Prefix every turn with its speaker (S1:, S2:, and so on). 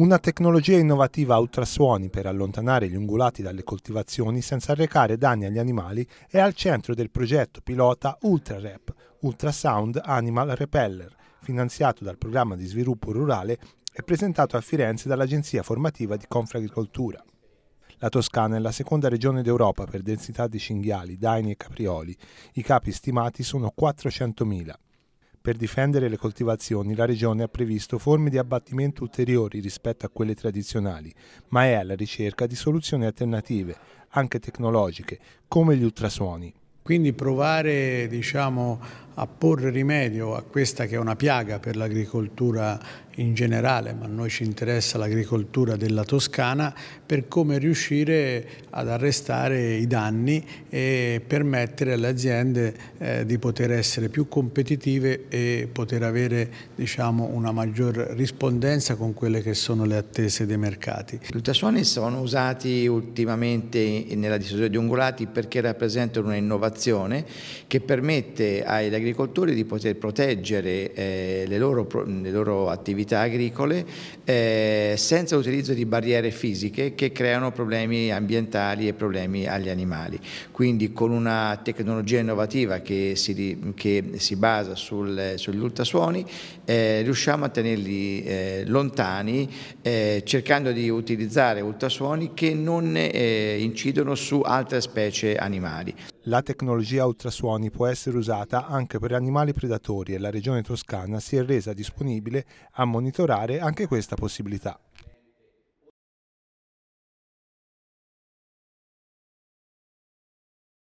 S1: Una tecnologia innovativa a ultrasuoni per allontanare gli ungulati dalle coltivazioni senza arrecare danni agli animali è al centro del progetto pilota UltraRep, Ultrasound Animal Repeller, finanziato dal programma di sviluppo rurale e presentato a Firenze dall'agenzia formativa di Confagricoltura. La Toscana è la seconda regione d'Europa per densità di cinghiali, daini e caprioli. I capi stimati sono 400.000. Per difendere le coltivazioni la Regione ha previsto forme di abbattimento ulteriori rispetto a quelle tradizionali, ma è alla ricerca di soluzioni
S2: alternative, anche tecnologiche, come gli ultrasuoni. Quindi provare diciamo, a porre rimedio a questa che è una piaga per l'agricoltura in generale, ma a noi ci interessa l'agricoltura della Toscana, per come riuscire ad arrestare i danni e permettere alle aziende eh, di poter essere più competitive e poter avere diciamo, una maggior rispondenza con quelle che sono le attese dei mercati. I glutasoni
S3: sono usati ultimamente nella diffusione di ungulati perché rappresentano un'innovazione che permette agli agricoltori agricoltori di poter proteggere eh, le, loro, le, loro, attività agricole eh, senza l'utilizzo di barriere fisiche che creano problemi ambientali e problemi agli animali. Quindi con una tecnologia innovativa che si, che si basa sul, sugli ultrasuoni eh, riusciamo a tenerli eh, lontani eh, cercando di utilizzare ultrasuoni che non eh, incidono su altre specie animali. La tecnologia ultrasuoni può essere
S1: usata anche per animali predatori e la regione toscana si è resa disponibile a monitorare
S2: anche questa possibilità.